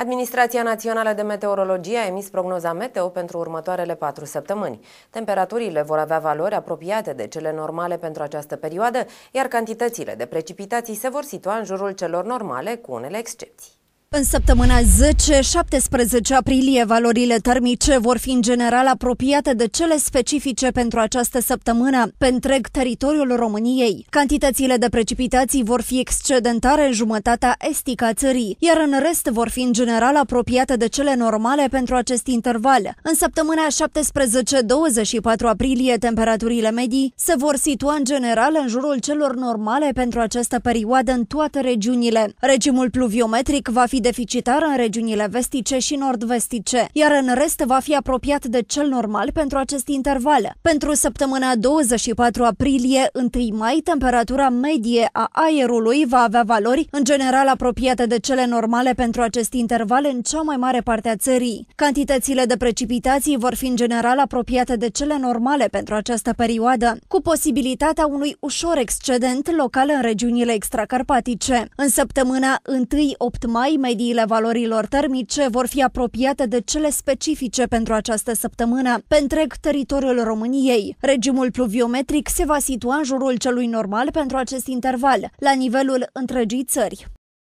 Administrația Națională de Meteorologie a emis prognoza meteo pentru următoarele patru săptămâni. Temperaturile vor avea valori apropiate de cele normale pentru această perioadă, iar cantitățile de precipitații se vor situa în jurul celor normale, cu unele excepții. În săptămâna 10-17 aprilie, valorile termice vor fi în general apropiate de cele specifice pentru această săptămână pe întreg teritoriul României. Cantitățile de precipitații vor fi excedentare în jumătatea estică a țării, iar în rest vor fi în general apropiate de cele normale pentru acest interval. În săptămâna 17-24 aprilie, temperaturile medii se vor situa în general în jurul celor normale pentru această perioadă în toate regiunile. Regimul pluviometric va fi deficitar în regiunile vestice și nord-vestice, iar în rest va fi apropiat de cel normal pentru acest interval. Pentru săptămâna 24 aprilie-1 mai, temperatura medie a aerului va avea valori în general apropiate de cele normale pentru acest interval în cea mai mare parte a țării. Cantitățile de precipitații vor fi în general apropiate de cele normale pentru această perioadă, cu posibilitatea unui ușor excedent local în regiunile extracarpatice. În săptămâna 1-8 mai, mediile valorilor termice vor fi apropiate de cele specifice pentru această săptămână pe întreg teritoriul României. Regimul pluviometric se va situa în jurul celui normal pentru acest interval, la nivelul întregii țări.